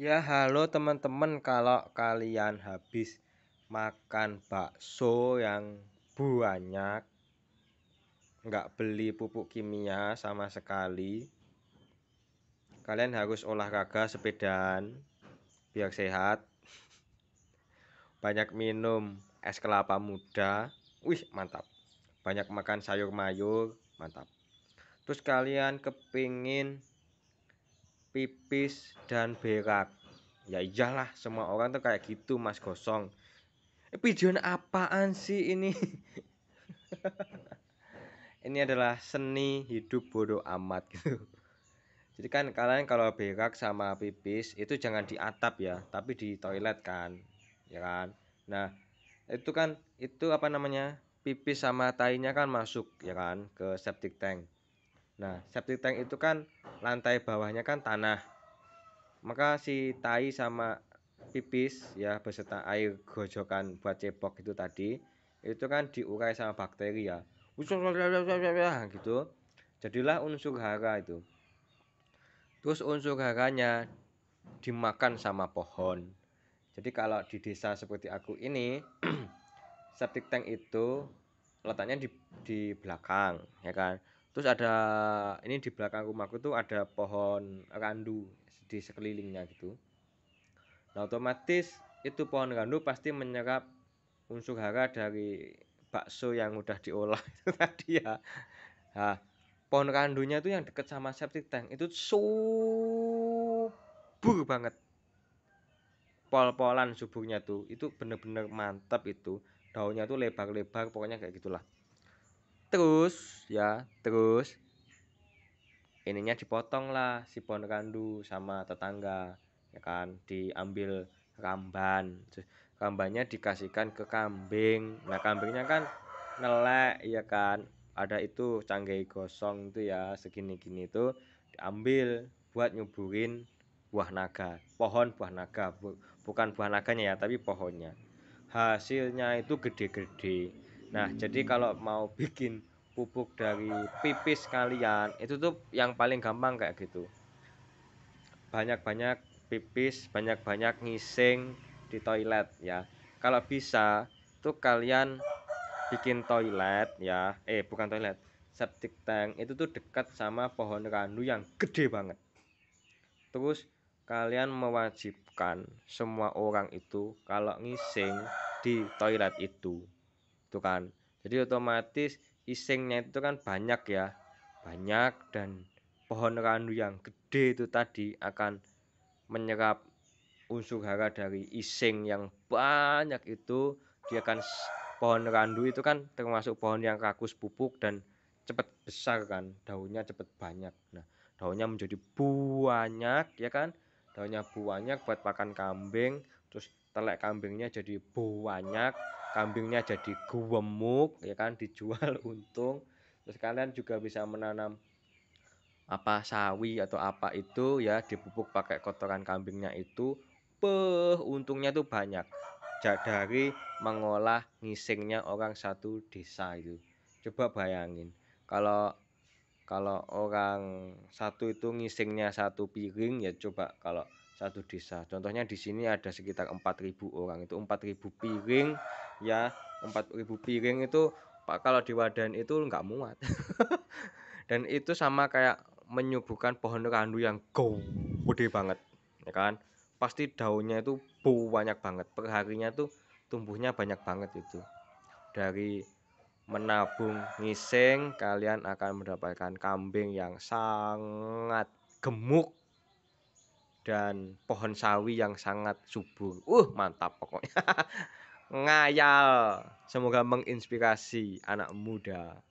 Ya halo teman-teman kalau kalian habis makan bakso yang banyak nggak beli pupuk kimia sama sekali kalian harus olahraga sepedaan biar sehat banyak minum es kelapa muda wih mantap banyak makan sayur mayur mantap terus kalian kepingin pipis dan berak ya iyalah semua orang tuh kayak gitu mas gosong eh, pigeon apaan sih ini ini adalah seni hidup bodoh amat gitu jadi kan kalian kalau berak sama pipis itu jangan di atap ya tapi di toilet kan ya kan nah itu kan itu apa namanya pipis sama tainya kan masuk ya kan ke septic tank Nah, septic tank itu kan lantai bawahnya kan tanah. Maka si tai sama pipis ya beserta air gojokan buat cebok itu tadi itu kan diurai sama bakteri ya. gitu. Jadilah unsur hara itu. Terus unsur haranya dimakan sama pohon. Jadi kalau di desa seperti aku ini septic tank itu letaknya di di belakang ya kan terus ada ini di belakang rumahku tuh ada pohon randu di sekelilingnya gitu nah otomatis itu pohon randu pasti menyerap unsur hara dari bakso yang udah diolah itu tadi ya nah, pohon randunya tuh yang deket sama septic tank itu subur banget pol-polan suburnya tuh itu bener-bener mantap itu daunnya tuh lebar-lebar pokoknya kayak gitulah terus ya terus ininya dipotong lah si pohon randu sama tetangga ya kan diambil ramban rambannya dikasihkan ke kambing nah kambingnya kan nelek ya kan ada itu canggih gosong itu ya segini-gini itu diambil buat nyuburin buah naga pohon buah naga bukan buah naganya ya tapi pohonnya hasilnya itu gede-gede Nah, jadi kalau mau bikin pupuk dari pipis kalian, itu tuh yang paling gampang kayak gitu. Banyak-banyak pipis, banyak-banyak ngising di toilet ya. Kalau bisa tuh kalian bikin toilet ya, eh bukan toilet, septic tank itu tuh dekat sama pohon randu yang gede banget. Terus kalian mewajibkan semua orang itu kalau ngising di toilet itu itu kan jadi otomatis isengnya itu kan banyak ya banyak dan pohon randu yang gede itu tadi akan menyerap unsur hara dari iseng yang banyak itu dia akan pohon randu itu kan termasuk pohon yang rakus pupuk dan cepat besar kan daunnya cepat banyak nah daunnya menjadi banyak ya kan daunnya banyak buat pakan kambing terus telek kambingnya jadi banyak kambingnya jadi gemuk ya kan dijual untung terus kalian juga bisa menanam apa sawi atau apa itu ya dipupuk pakai kotoran kambingnya itu peh untungnya tuh banyak dari mengolah ngisingnya orang satu desa itu coba bayangin kalau kalau orang satu itu ngisingnya satu piring ya coba kalau satu desa. Contohnya di sini ada sekitar 4.000 orang. Itu 4.000 piring ya. 4.000 piring itu Pak kalau di wadan itu nggak muat. Dan itu sama kayak menyuguhkan pohon randu yang gede banget, ya kan? Pasti daunnya itu banyak banget. Perharinya tuh tumbuhnya banyak banget itu. Dari menabung ngising kalian akan mendapatkan kambing yang sangat gemuk dan pohon sawi yang sangat subur. Uh, mantap pokoknya. Ngayal. Semoga menginspirasi anak muda.